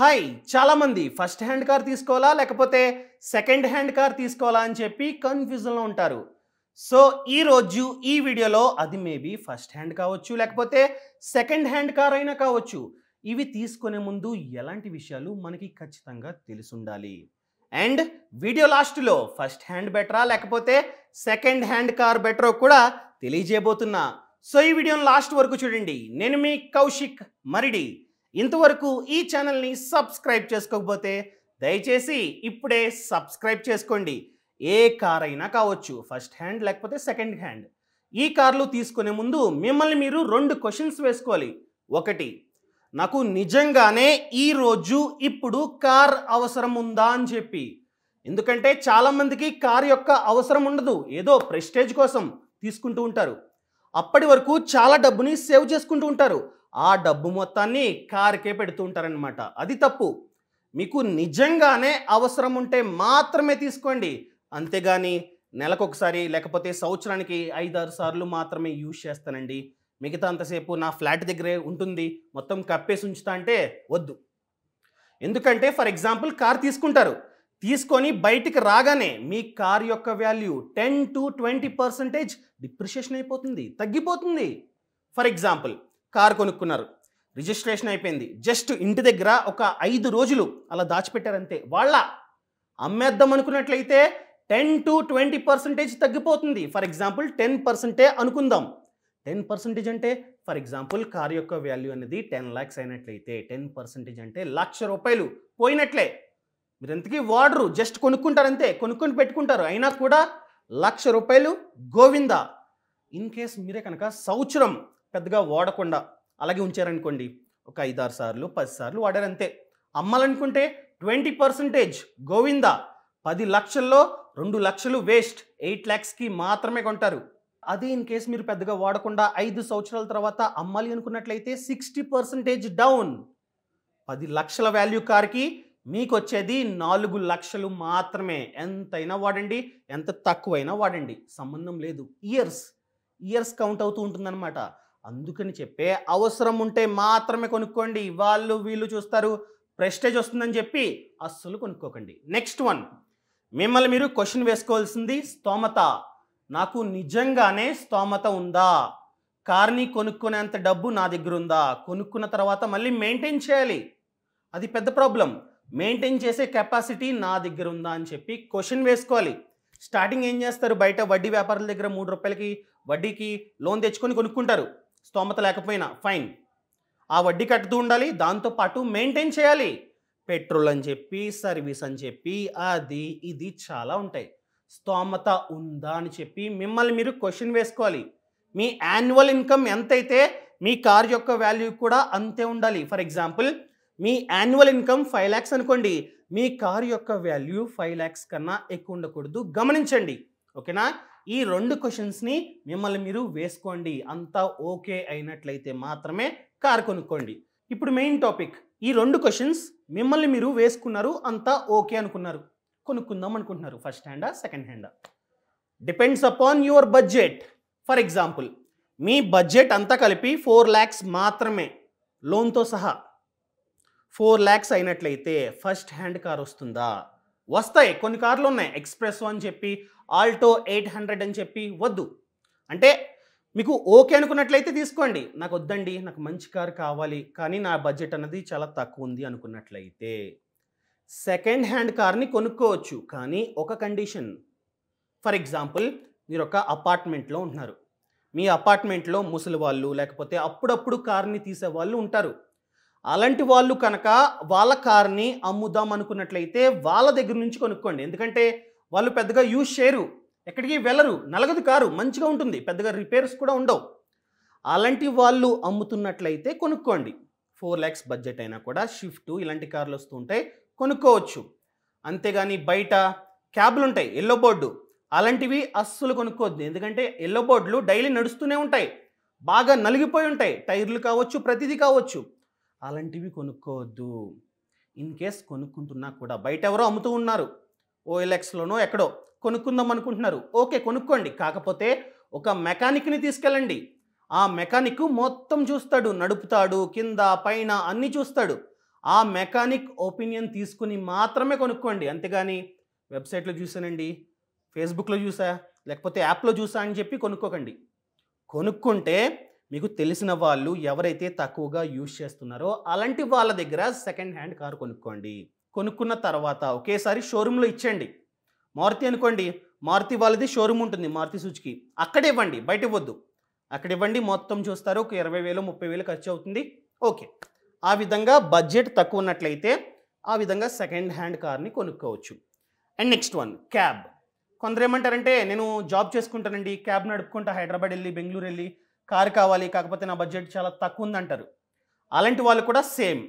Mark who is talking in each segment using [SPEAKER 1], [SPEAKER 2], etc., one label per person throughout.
[SPEAKER 1] hi చాలామంది first hand car తీసుకోవాలా లేకపోతే సెకండ్ హ్యాండ్ కార్ తీసుకోవాలా అని చెప్పి కన్ఫ్యూజన్లో ఉంటారు సో ఈరోజు ఈ వీడియోలో అది మేబీ ఫస్ట్ హ్యాండ్ కావచ్చు లేకపోతే సెకండ్ హ్యాండ్ కార్ అయినా కావచ్చు ఇవి తీసుకునే ముందు ఎలాంటి విషయాలు మనకి ఖచ్చితంగా ఉండాలి అండ్ వీడియో లాస్ట్లో ఫస్ట్ హ్యాండ్ బెటరా లేకపోతే సెకండ్ హ్యాండ్ కార్ బెటరో కూడా తెలియజేయబోతున్నా సో ఈ వీడియోని లాస్ట్ వరకు చూడండి నేను మీ కౌశిక్ మరిడి ఇంతవరకు ఈ ఛానల్ని సబ్స్క్రైబ్ చేసుకోకపోతే దయచేసి ఇప్పుడే సబ్స్క్రైబ్ చేసుకోండి ఏ కార్ అయినా కావచ్చు ఫస్ట్ హ్యాండ్ లేకపోతే సెకండ్ హ్యాండ్ ఈ కార్లు తీసుకునే ముందు మిమ్మల్ని మీరు రెండు క్వశ్చన్స్ వేసుకోవాలి ఒకటి నాకు నిజంగానే ఈరోజు ఇప్పుడు కార్ అవసరం ఉందా అని చెప్పి ఎందుకంటే చాలామందికి కార్ యొక్క అవసరం ఉండదు ఏదో ప్రెస్టేజ్ కోసం తీసుకుంటూ ఉంటారు అప్పటి వరకు చాలా డబ్బుని సేవ్ చేసుకుంటూ ఉంటారు ఆ డబ్బు మొత్తాన్ని కారుకే పెడుతూ ఉంటారనమాట అది తప్పు మీకు నిజంగానే అవసరం ఉంటే మాత్రమే తీసుకోండి అంతేగాని నెలకొకసారి లేకపోతే సంవత్సరానికి ఐదారు సార్లు మాత్రమే యూజ్ చేస్తానండి మిగతా అంతసేపు నా ఫ్లాట్ దగ్గరే ఉంటుంది మొత్తం కప్పేసి ఉంచుతా అంటే వద్దు ఎందుకంటే ఫర్ ఎగ్జాంపుల్ కార్ తీసుకుంటారు తీసుకొని బయటికి రాగానే మీ కార్ యొక్క value ten to twenty percentage depreciation అయిపోతుంది తగ్గిపోతుంది ఫర్ ఎగ్జాంపుల్ కారు కొనుక్కున్నారు రిజిస్ట్రేషన్ అయిపోయింది జస్ట్ ఇంటి దగ్గర ఒక ఐదు రోజులు అలా దాచిపెట్టారంతే వాళ్ళ అమ్మేద్దాం అనుకున్నట్లయితే టెన్ టు ట్వంటీ పర్సెంటేజ్ తగ్గిపోతుంది ఫర్ ఎగ్జాంపుల్ టెన్ పర్సెంటే అనుకుందాం టెన్ పర్సెంటేజ్ అంటే ఫర్ ఎగ్జాంపుల్ కార్ యొక్క వాల్యూ అనేది టెన్ ల్యాక్స్ అయినట్లయితే టెన్ పర్సెంటేజ్ అంటే లక్ష రూపాయలు పోయినట్లే మీరు ఎంతకీ వాడరు జస్ట్ కొనుక్కుంటారు అంతే కొనుక్కొని పెట్టుకుంటారు అయినా కూడా లక్ష రూపాయలు గోవిందా ఇన్ కేస్ మీరే కనుక సంవత్సరం పెద్దగా ఓడకుండా అలాగే ఉంచారనుకోండి ఒక ఐదారు సార్లు పది సార్లు వాడారంతే అమ్మాలనుకుంటే ట్వంటీ పర్సంటేజ్ గోవిందా పది లక్షల్లో రెండు లక్షలు వేస్ట్ ఎయిట్ ల్యాక్స్కి మాత్రమే కొంటారు అదే ఇన్ కేసు మీరు పెద్దగా వాడకుండా ఐదు సంవత్సరాల తర్వాత అమ్మాలి అనుకున్నట్లయితే సిక్స్టీ పర్సంటేజ్ డౌన్ పది లక్షల వాల్యూ కార్కి మీకు వచ్చేది నాలుగు లక్షలు మాత్రమే ఎంతైనా వాడండి ఎంత తక్కువైనా వాడండి సంబంధం లేదు ఇయర్స్ ఇయర్స్ కౌంట్ అవుతూ ఉంటుందన్నమాట అందుకని చెప్పే అవసరం ఉంటే మాత్రమే కొనుక్కోండి వాళ్ళు వీళ్ళు చూస్తారు ప్రెస్టేజ్ వస్తుందని చెప్పి అస్సలు కొనుక్కోకండి నెక్స్ట్ వన్ మిమ్మల్ని మీరు క్వశ్చన్ వేసుకోవాల్సింది స్తోమత నాకు నిజంగానే స్తోమత ఉందా కార్ని కొనుక్కునేంత డబ్బు నా దగ్గర ఉందా కొనుక్కున్న తర్వాత మళ్ళీ మెయింటైన్ చేయాలి అది పెద్ద ప్రాబ్లం మెయింటైన్ చేసే కెపాసిటీ నా దగ్గర ఉందా అని చెప్పి క్వశ్చన్ వేసుకోవాలి స్టార్టింగ్ ఏం చేస్తారు బయట వడ్డీ వ్యాపారుల దగ్గర మూడు రూపాయలకి వడ్డీకి లోన్ తెచ్చుకొని కొనుక్కుంటారు స్తోమత లేకపోయినా ఫైన్ ఆ వడ్డీ కట్టుతూ ఉండాలి దాంతోపాటు మెయింటైన్ చేయాలి పెట్రోల్ అని చెప్పి సర్వీస్ అని చెప్పి అది ఇది చాలా ఉంటాయి స్తోమత ఉందా అని చెప్పి మిమ్మల్ని మీరు క్వశ్చన్ వేసుకోవాలి మీ యాన్యువల్ ఇన్కమ్ ఎంతైతే మీ కార్ యొక్క వాల్యూ కూడా అంతే ఉండాలి ఫర్ ఎగ్జాంపుల్ మీ యాన్యువల్ ఇన్కమ్ ఫైవ్ ల్యాక్స్ అనుకోండి మీ కార్ యొక్క వాల్యూ ఫైవ్ ల్యాక్స్ కన్నా ఎక్కువ ఉండకూడదు గమనించండి ఓకేనా ఈ రెండు క్వశ్చన్స్ని మిమ్మల్ని మీరు వేసుకోండి అంతా ఓకే అయినట్లయితే మాత్రమే కారు కొనుక్కోండి ఇప్పుడు మెయిన్ టాపిక్ ఈ రెండు క్వశ్చన్స్ మిమ్మల్ని మీరు వేసుకున్నారు అంతా ఓకే అనుకున్నారు కొనుక్కుందాం అనుకుంటున్నారు ఫస్ట్ హ్యాండా సెకండ్ హ్యాండా depends upon your budget for example మీ బడ్జెట్ అంతా కలిపి ఫోర్ ల్యాక్స్ మాత్రమే లోన్తో సహా ఫోర్ ల్యాక్స్ అయినట్లయితే ఫస్ట్ హ్యాండ్ కార్ వస్తుందా వస్తాయి కొన్ని కార్లు ఉన్నాయి ఎక్స్ప్రెస్ అని చెప్పి ఆల్టో ఎయిట్ హండ్రెడ్ అని చెప్పి వద్దు అంటే మీకు ఓకే అనుకున్నట్లయితే తీసుకోండి నాకు వద్దండి నాకు మంచి కారు కావాలి కానీ నా బడ్జెట్ అన్నది చాలా తక్కువ ఉంది అనుకున్నట్లయితే సెకండ్ హ్యాండ్ కార్ని కొనుక్కోవచ్చు కానీ ఒక కండిషన్ ఫర్ ఎగ్జాంపుల్ మీరు ఒక అపార్ట్మెంట్లో ఉంటున్నారు మీ అపార్ట్మెంట్లో ముసలి వాళ్ళు లేకపోతే అప్పుడప్పుడు కార్ని తీసే వాళ్ళు ఉంటారు అలాంటి వాళ్ళు కనుక వాళ్ళ కార్ని అమ్ముదాం అనుకున్నట్లయితే వాళ్ళ దగ్గర నుంచి కొనుక్కోండి ఎందుకంటే వాళ్ళు పెద్దగా యూజ్ చేయరు ఎక్కడికి వెళ్ళరు నలగదు కారు మంచిగా ఉంటుంది పెద్దగా రిపేర్స్ కూడా ఉండవు అలాంటి వాళ్ళు అమ్ముతున్నట్లయితే కొనుక్కోండి ఫోర్ ల్యాక్స్ బడ్జెట్ అయినా కూడా షిఫ్ట్ ఇలాంటి కార్లు ఉంటాయి కొనుక్కోవచ్చు అంతేగాని బయట క్యాబ్లు ఉంటాయి ఎల్లో బోర్డు అలాంటివి అస్సలు కొనుక్కోవద్దు ఎందుకంటే ఎల్లో బోర్డులు డైలీ నడుస్తూనే ఉంటాయి బాగా నలిగిపోయి ఉంటాయి టైర్లు కావచ్చు ప్రతిదీ కావచ్చు అలాంటివి కొనుక్కోవద్దు ఇన్ కేస్ కొనుక్కుంటున్నా కూడా బయట ఎవరో అమ్ముతూ ఉన్నారు ఓఎల్ఎక్స్లోనో ఎక్కడో కొనుక్కుందాం అనుకుంటున్నారు ఓకే కొనుక్కోండి కాకపోతే ఒక మెకానిక్ని తీసుకెళ్ళండి ఆ మెకానిక్ మొత్తం చూస్తాడు నడుపుతాడు కింద పైన అన్నీ చూస్తాడు ఆ మెకానిక్ ఒపీనియన్ తీసుకుని మాత్రమే కొనుక్కోండి అంతేగాని వెబ్సైట్లో చూసానండి ఫేస్బుక్లో చూసా లేకపోతే యాప్లో చూసా అని చెప్పి కొనుక్కోకండి కొనుక్కుంటే మీకు తెలిసిన వాళ్ళు ఎవరైతే తక్కువగా యూజ్ చేస్తున్నారో అలాంటి వాళ్ళ దగ్గర సెకండ్ హ్యాండ్ కారు కొనుక్కోండి కొనుక్కున్న తర్వాత ఒకేసారి షోరూంలో ఇచ్చేయండి మారుతి అనుకోండి మారుతి వాళ్ళది షోరూమ్ ఉంటుంది మారుతి సూచికి అక్కడ ఇవ్వండి బయట ఇవ్వద్దు అక్కడ ఇవ్వండి మొత్తం చూస్తారు ఒక ఇరవై వేలు ముప్పై వేలు ఖర్చు అవుతుంది ఓకే ఆ విధంగా బడ్జెట్ తక్కువ ఉన్నట్లయితే ఆ విధంగా సెకండ్ హ్యాండ్ కార్ని కొనుక్కోవచ్చు అండ్ నెక్స్ట్ వన్ క్యాబ్ కొందరు ఏమంటారంటే నేను జాబ్ చేసుకుంటానండి క్యాబ్ నడుపుకుంటా హైదరాబాద్ వెళ్ళి బెంగళూరు వెళ్ళి కారు కావాలి కాకపోతే నా బడ్జెట్ చాలా తక్కువ ఉందంటారు అలాంటి వాళ్ళు కూడా సేమ్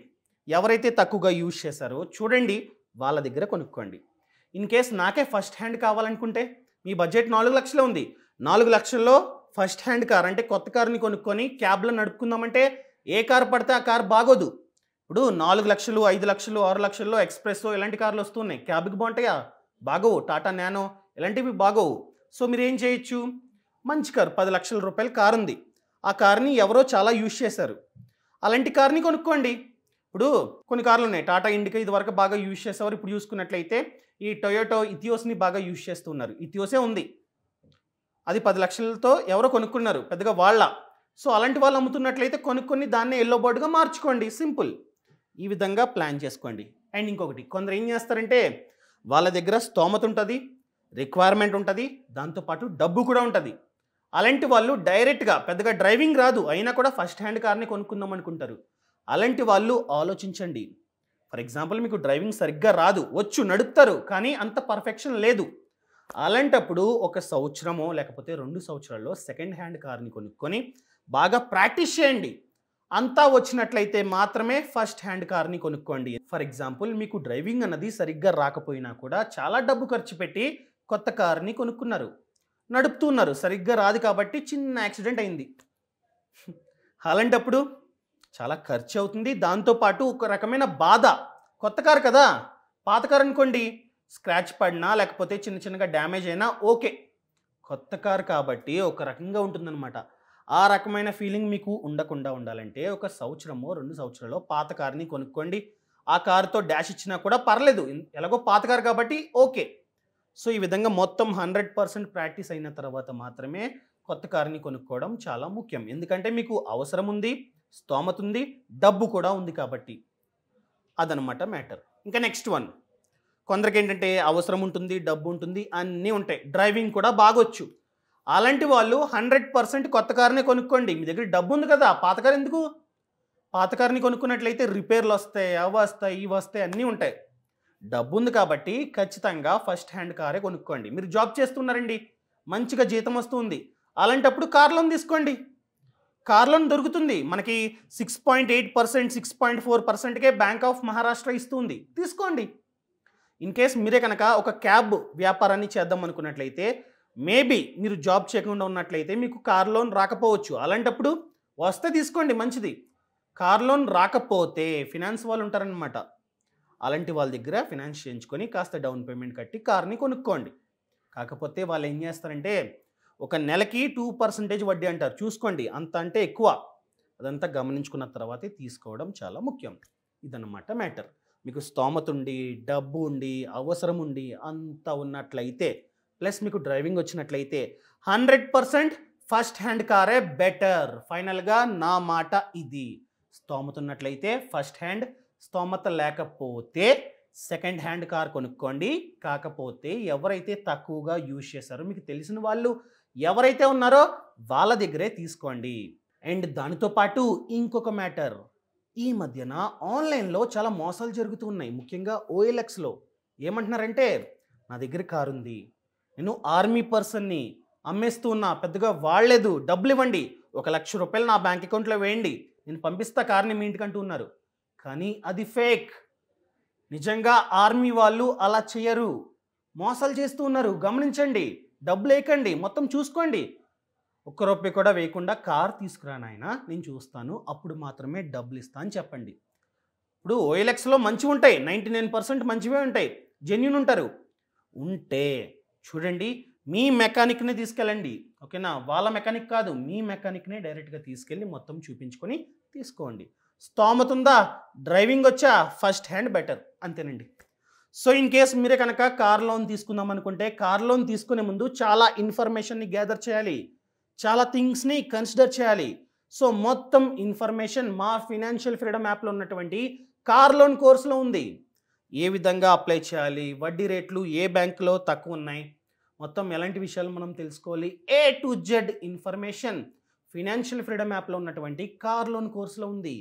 [SPEAKER 1] ఎవరైతే తక్కువగా యూజ్ చేశారో చూడండి వాళ్ళ దగ్గర కొనుక్కోండి ఇన్ కేస్ నాకే ఫస్ట్ హ్యాండ్ కావాలనుకుంటే మీ బడ్జెట్ నాలుగు లక్షలు ఉంది నాలుగు లక్షల్లో ఫస్ట్ హ్యాండ్ కార్ అంటే కొత్త కారుని కొనుక్కొని క్యాబ్లో నడుపుకుందామంటే ఏ కారు పడితే ఆ కారు బాగోదు ఇప్పుడు నాలుగు లక్షలు ఐదు లక్షలు ఆరు లక్షల్లో ఎక్స్ప్రెస్ ఇలాంటి కార్లు వస్తున్నాయి క్యాబ్కి బాగుంటాయా బాగోవు టాటా నానో ఇలాంటివి బాగోవు సో మీరు ఏం చేయొచ్చు మంచి కారు పది లక్షల రూపాయల కారు ఉంది ఆ కార్ని ఎవరో చాలా యూజ్ చేశారు అలాంటి కార్ని కొనుక్కోండి ఇప్పుడు కొన్ని కార్లు ఉన్నాయి టాటా ఇండికా ఇదివరకు బాగా యూజ్ చేసేవారు ఇప్పుడు చూసుకున్నట్లయితే ఈ టొయోటో ఇథియోస్ని బాగా యూజ్ చేస్తున్నారు ఇథియోసే ఉంది అది పది లక్షలతో ఎవరో కొనుక్కున్నారు పెద్దగా వాళ్ళ సో అలాంటి వాళ్ళు అమ్ముతున్నట్లయితే కొనుక్కొని దాన్నే ఎల్లో బోర్డుగా మార్చుకోండి సింపుల్ ఈ విధంగా ప్లాన్ చేసుకోండి అండ్ ఇంకొకటి కొందరు ఏం చేస్తారంటే వాళ్ళ దగ్గర స్తోమత ఉంటుంది రిక్వైర్మెంట్ ఉంటుంది దాంతోపాటు డబ్బు కూడా ఉంటుంది అలాంటి వాళ్ళు డైరెక్ట్గా పెద్దగా డ్రైవింగ్ రాదు అయినా కూడా ఫస్ట్ హ్యాండ్ కార్ని కొనుక్కుందాం అనుకుంటారు అలాంటి వాళ్ళు ఆలోచించండి ఫర్ ఎగ్జాంపుల్ మీకు డ్రైవింగ్ సరిగ్గా రాదు వచ్చు నడుపుతారు కానీ అంత పర్ఫెక్షన్ లేదు అలాంటప్పుడు ఒక సంవత్సరమో లేకపోతే రెండు సంవత్సరాల్లో సెకండ్ హ్యాండ్ కార్ని కొనుక్కొని బాగా ప్రాక్టీస్ చేయండి అంతా వచ్చినట్లయితే మాత్రమే ఫస్ట్ హ్యాండ్ కార్ని కొనుక్కోండి ఫర్ ఎగ్జాంపుల్ మీకు డ్రైవింగ్ అన్నది సరిగ్గా రాకపోయినా కూడా చాలా డబ్బు ఖర్చు పెట్టి కొత్త కార్ని కొనుక్కున్నారు నడుపుతున్నారు సరిగ్గా రాదు కాబట్టి చిన్న యాక్సిడెంట్ అయింది అలాంటప్పుడు చాలా ఖర్చు అవుతుంది దాంతోపాటు ఒక రకమైన బాధ కొత్త కారు కదా పాత కారు అనుకోండి స్క్రాచ్ పడినా లేకపోతే చిన్న చిన్నగా డ్యామేజ్ అయినా ఓకే కొత్త కారు కాబట్టి ఒక రకంగా ఉంటుందన్నమాట ఆ రకమైన ఫీలింగ్ మీకు ఉండకుండా ఉండాలంటే ఒక సంవత్సరమో రెండు సంవత్సరాల్లో పాత కార్ని కొనుక్కోండి ఆ కారుతో డ్యాష్ ఇచ్చినా కూడా పర్లేదు ఎలాగో పాత కారు కాబట్టి ఓకే సో ఈ విధంగా మొత్తం హండ్రెడ్ పర్సెంట్ ప్రాక్టీస్ అయిన తర్వాత మాత్రమే కొత్త కార్ని కొనుక్కోవడం చాలా ముఖ్యం ఎందుకంటే మీకు అవసరం ఉంది స్తోమత ఉంది డబ్బు కూడా ఉంది కాబట్టి అదనమాట మ్యాటర్ ఇంకా నెక్స్ట్ వన్ కొందరికి ఏంటంటే అవసరం ఉంటుంది డబ్బు ఉంటుంది అన్నీ ఉంటాయి డ్రైవింగ్ కూడా బాగొచ్చు అలాంటి వాళ్ళు హండ్రెడ్ పర్సెంట్ కొత్త కారునే కొనుక్కోండి మీ దగ్గర డబ్బు ఉంది కదా పాత కారు ఎందుకు పాత కార్ని కొనుక్కున్నట్లయితే రిపేర్లు వస్తాయి అవి వస్తాయి ఇవి వస్తాయి అన్నీ ఉంటాయి డబ్బు ఉంది కాబట్టి ఖచ్చితంగా ఫస్ట్ హ్యాండ్ కారే కొనుక్కోండి మీరు జాబ్ చేస్తున్నారండి మంచిగా జీతం వస్తుంది అలాంటప్పుడు కార్ లోన్ తీసుకోండి కార్ లోన్ దొరుకుతుంది మనకి six point eight percent six point four పర్సెంట్కే బ్యాంక్ ఆఫ్ మహారాష్ట్ర ఇస్తుంది తీసుకోండి ఇన్ కేస్ మీరే కనుక ఒక క్యాబ్ వ్యాపారాన్ని చేద్దాం అనుకున్నట్లయితే మేబీ మీరు జాబ్ చేయకుండా ఉన్నట్లయితే మీకు కార్ లోన్ రాకపోవచ్చు అలాంటప్పుడు వస్తే తీసుకోండి మంచిది కార్ లోన్ రాకపోతే ఫినాన్స్ వాళ్ళు ఉంటారనమాట అలాంటి వాళ్ళ దగ్గర ఫినాన్స్ చేయించుకొని కాస్త డౌన్ పేమెంట్ కట్టి కార్ని కొనుక్కోండి కాకపోతే వాళ్ళు ఏం చేస్తారంటే ఒక నెలకి టూ పర్సంటేజ్ వడ్డీ అంటారు చూసుకోండి అంత అంటే ఎక్కువ అదంతా గమనించుకున్న తర్వాతే తీసుకోవడం చాలా ముఖ్యం ఇదన్నమాట మ్యాటర్ మీకు స్తోమత ఉండి డబ్బు ఉండి అవసరం ఉండి అంత ఉన్నట్లయితే ప్లస్ మీకు డ్రైవింగ్ వచ్చినట్లయితే హండ్రెడ్ పర్సెంట్ ఫస్ట్ హ్యాండ్ కారే బెటర్ ఫైనల్గా నా మాట ఇది స్తోమత ఉన్నట్లయితే ఫస్ట్ హ్యాండ్ స్తోమత లేకపోతే సెకండ్ హ్యాండ్ కార్ కొనుక్కోండి కాకపోతే ఎవరైతే తక్కువగా యూజ్ చేశారో మీకు తెలిసిన వాళ్ళు ఎవరైతే ఉన్నారో వాళ్ళ దగ్గరే తీసుకోండి అండ్ దానితో పాటు ఇంకొక మ్యాటర్ ఈ మధ్యన ఆన్లైన్లో చాలా మోసాలు జరుగుతూ ఉన్నాయి ముఖ్యంగా ఓఎల్ఎక్స్లో ఏమంటున్నారంటే నా దగ్గర కారు ఉంది నేను ఆర్మీ పర్సన్ని అమ్మేస్తూ ఉన్నా పెద్దగా వాడలేదు డబ్బులు ఇవ్వండి ఒక లక్ష రూపాయలు నా బ్యాంక్ అకౌంట్లో వేయండి నేను పంపిస్తా కార్ని మీ ఇంటికంటూ ఉన్నారు కానీ అది ఫేక్ నిజంగా ఆర్మీ వాళ్ళు అలా చేయరు మోసాలు చేస్తూ ఉన్నారు గమనించండి డబ్బులు వేయకండి మొత్తం చూసుకోండి ఒక్క రూపాయి కూడా వేయకుండా కార్ తీసుకురాను ఆయన నేను చూస్తాను అప్పుడు మాత్రమే డబ్బులు ఇస్తా అని చెప్పండి ఇప్పుడు ఓఎల్ఎక్స్లో మంచివి ఉంటాయి నైంటీ నైన్ పర్సెంట్ మంచివే ఉంటాయి జెన్యున్ ఉంటారు ఉంటే చూడండి మీ మెకానిక్ని తీసుకెళ్ళండి ఓకేనా వాళ్ళ మెకానిక్ కాదు మీ మెకానిక్నే డైరెక్ట్గా తీసుకెళ్ళి మొత్తం చూపించుకొని తీసుకోండి స్తోమత ఉందా డ్రైవింగ్ వచ్చా ఫస్ట్ హ్యాండ్ బెటర్ అంతేనండి సో ఇన్ కేస్ మీరే కనుక కార్ లోన్ తీసుకుందాం అనుకుంటే కార్ లోన్ తీసుకునే ముందు చాలా ఇన్ఫర్మేషన్ని గ్యాదర్ చేయాలి చాలా థింగ్స్ని కన్సిడర్ చేయాలి సో మొత్తం ఇన్ఫర్మేషన్ మా ఫినాన్షియల్ ఫ్రీడమ్ యాప్లో ఉన్నటువంటి కార్ లోన్ కోర్సులో ఉంది ఏ విధంగా అప్లై చేయాలి వడ్డీ రేట్లు ఏ బ్యాంకులో తక్కువ ఉన్నాయి మొత్తం ఎలాంటి విషయాలు మనం తెలుసుకోవాలి A to Z information financial freedom యాప్లో ఉన్నటువంటి కార్ లోన్ కోర్సులో ఉంది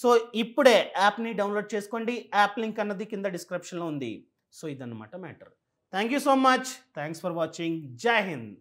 [SPEAKER 1] సో ఇప్పుడే యాప్ని డౌన్లోడ్ చేసుకోండి యాప్ లింక్ అన్నది కింద డిస్క్రిప్షన్లో ఉంది సో ఇదన్నమాట matter thank you so much thanks for watching జై హింద్